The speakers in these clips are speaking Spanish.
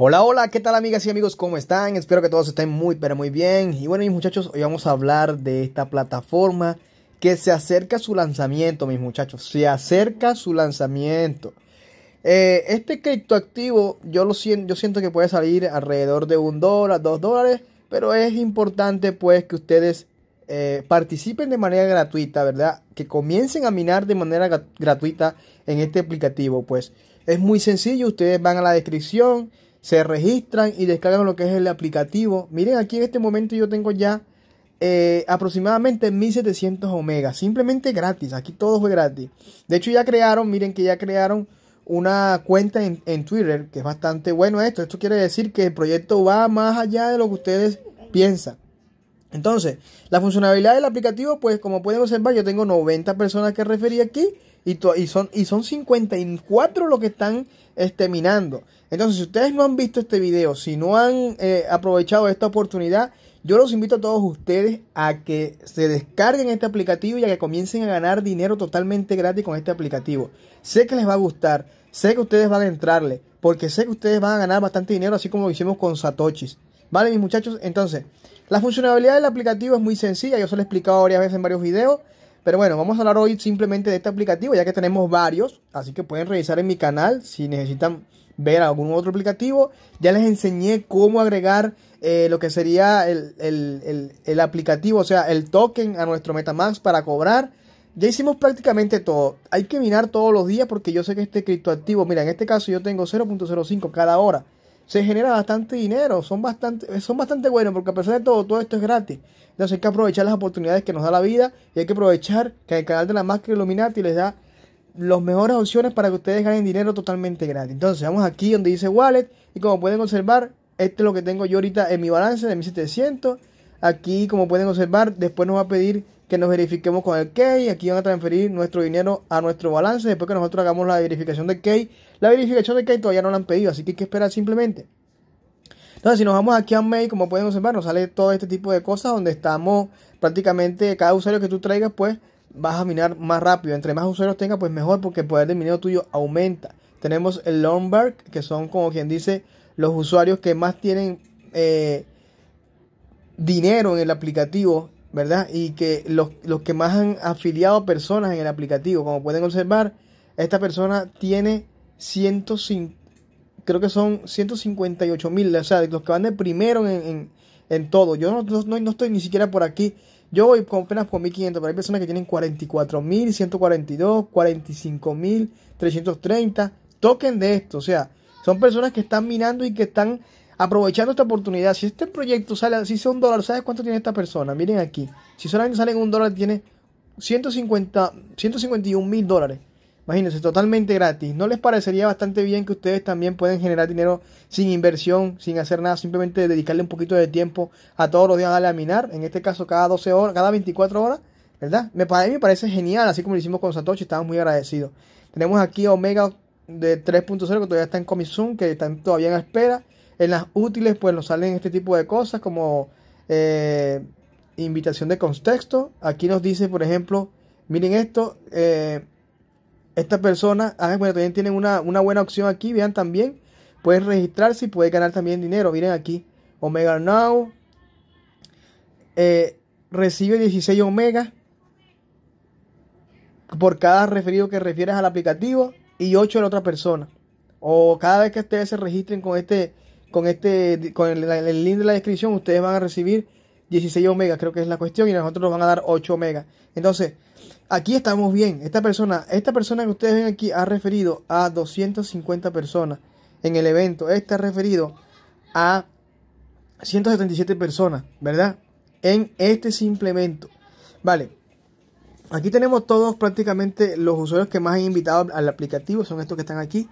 Hola, hola, ¿qué tal amigas y amigos? ¿Cómo están? Espero que todos estén muy, pero muy bien. Y bueno, mis muchachos, hoy vamos a hablar de esta plataforma que se acerca a su lanzamiento, mis muchachos. Se acerca a su lanzamiento. Eh, este criptoactivo, yo, lo siento, yo siento que puede salir alrededor de un dólar, dos dólares, pero es importante pues que ustedes eh, participen de manera gratuita, ¿verdad? Que comiencen a minar de manera gratuita en este aplicativo. Pues es muy sencillo, ustedes van a la descripción se registran y descargan lo que es el aplicativo. Miren, aquí en este momento yo tengo ya eh, aproximadamente 1700 omega simplemente gratis, aquí todo fue gratis. De hecho ya crearon, miren que ya crearon una cuenta en, en, Twitter, que es bastante bueno esto. Esto quiere decir que el proyecto va más allá de lo que ustedes piensan. Entonces, la funcionalidad del aplicativo, pues como pueden observar, yo tengo 90 personas que referí aquí y, son, y son 54 los que están este, minando. Entonces, si ustedes no han visto este video, si no han eh, aprovechado esta oportunidad, yo los invito a todos ustedes a que se descarguen este aplicativo y a que comiencen a ganar dinero totalmente gratis con este aplicativo. Sé que les va a gustar, sé que ustedes van a entrarle, porque sé que ustedes van a ganar bastante dinero, así como lo hicimos con Satoshis. Vale, mis muchachos, entonces, la funcionalidad del aplicativo es muy sencilla, yo se lo he explicado varias veces en varios videos. Pero bueno, vamos a hablar hoy simplemente de este aplicativo, ya que tenemos varios, así que pueden revisar en mi canal si necesitan ver algún otro aplicativo. Ya les enseñé cómo agregar eh, lo que sería el, aplicativo, o sea, el token a nuestro Metamax para cobrar. Ya hicimos prácticamente todo. Hay que minar todos los días porque yo sé que este criptoactivo, mira, en este caso yo tengo 0.05 cada hora se genera bastante dinero, son bastante, son bastante buenos porque a pesar de todo, todo esto es gratis. Entonces hay que aprovechar las oportunidades que nos da la vida y hay que aprovechar que el canal de la Máscara Illuminati les da las mejores opciones para que ustedes ganen dinero totalmente gratis. Entonces vamos aquí donde dice Wallet y como pueden observar, este es lo que tengo yo ahorita en mi balance de 1700. Aquí como pueden observar, después nos va a pedir que nos verifiquemos con el key. Aquí van a transferir nuestro dinero a nuestro balance después que nosotros hagamos la verificación de key. La verificación de key todavía no la han pedido, así que hay que esperar simplemente. Entonces, si nos vamos aquí a Mail, como pueden observar, nos sale todo este tipo de cosas donde estamos prácticamente cada usuario que tú traigas, pues vas a minar más rápido. Entre más usuarios tengas, pues mejor, porque el poder de minero tuyo aumenta. Tenemos el longberg que son como quien dice los usuarios que más tienen eh, dinero en el aplicativo ¿verdad? Y que los, que más han afiliado personas en el aplicativo, como pueden observar, esta persona tiene 105, creo que son 158 mil, o sea, los que van de primero en, en, todo. Yo no, estoy ni siquiera por aquí. Yo voy con apenas por 1500, pero hay personas que tienen 44 mil, 142, 45 mil, 330. Toquen de esto, o sea, son personas que están mirando y que están aprovechando esta oportunidad, si este proyecto sale, si es un dólar, ¿sabes cuánto tiene esta persona? Miren aquí, si solamente salen un dólar, tiene 150, 151 mil dólares. Imagínense, totalmente gratis. ¿No les parecería bastante bien que ustedes también pueden generar dinero sin inversión, sin hacer nada, simplemente dedicarle un poquito de tiempo a todos los días a minar? En este caso, cada 12 horas, cada 24 horas, ¿verdad? Me, me parece genial, así como lo hicimos con Satoshi, estamos muy agradecidos. Tenemos aquí Omega de 3.0 que todavía está en Comisun, que están todavía en espera. En las útiles, pues nos salen este tipo de cosas como eh, invitación de contexto. Aquí nos dice, por ejemplo, miren esto, eh, esta persona, ah, bueno, también tienen una, buena opción aquí, vean también, pueden registrarse y pueden ganar también dinero. Miren aquí, Omega Now, eh, recibe 16 Omega por cada referido que refieres al aplicativo y 8 en otra persona. O cada vez que ustedes se registren con este con este con el, link de la descripción ustedes van a recibir 16 omega creo que es la cuestión, y nosotros nos van a dar 8 omega Entonces, aquí estamos bien. Esta persona, esta persona que ustedes ven aquí ha referido a 250 personas en el evento. Este ha referido a 177 personas, ¿verdad? En este evento Vale. Aquí tenemos todos prácticamente los usuarios que más han invitado al aplicativo, son estos que están aquí.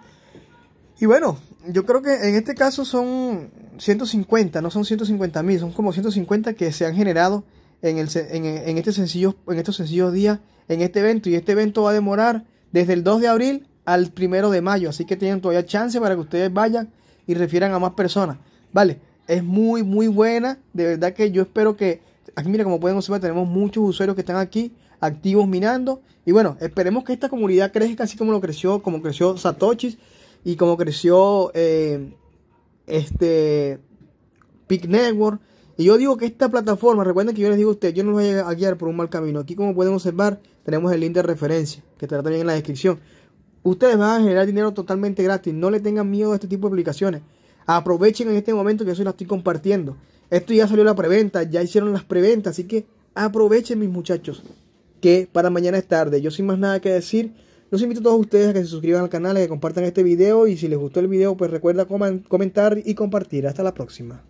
Y bueno, yo creo que en este caso son 150, no son 150 mil, son como 150 que se han generado en, el, en, en, este sencillo, en estos sencillos días, en este evento. Y este evento va a demorar desde el 2 de abril al 1 de mayo. Así que tienen todavía chance para que ustedes vayan y refieran a más personas. Vale, es muy, muy buena. De verdad que yo espero que... Aquí mira, como pueden observar, tenemos muchos usuarios que están aquí activos mirando. Y bueno, esperemos que esta comunidad crezca así como lo creció, como creció Satoshi y como creció eh, este pick Network. Y yo digo que esta plataforma, recuerden que yo les digo a ustedes, yo no los voy a guiar por un mal camino. Aquí como pueden observar, tenemos el link de referencia, que estará también en la descripción. Ustedes van a generar dinero totalmente gratis, no le tengan miedo a este tipo de aplicaciones. Aprovechen en este momento que yo se la estoy compartiendo. Esto ya salió la preventa, ya hicieron las preventas, así que aprovechen mis muchachos, que para mañana es tarde. Yo sin más nada que decir, los invito a todos ustedes a que se suscriban al canal, a que compartan este video y si les gustó el video pues recuerda comentar y compartir. Hasta la próxima.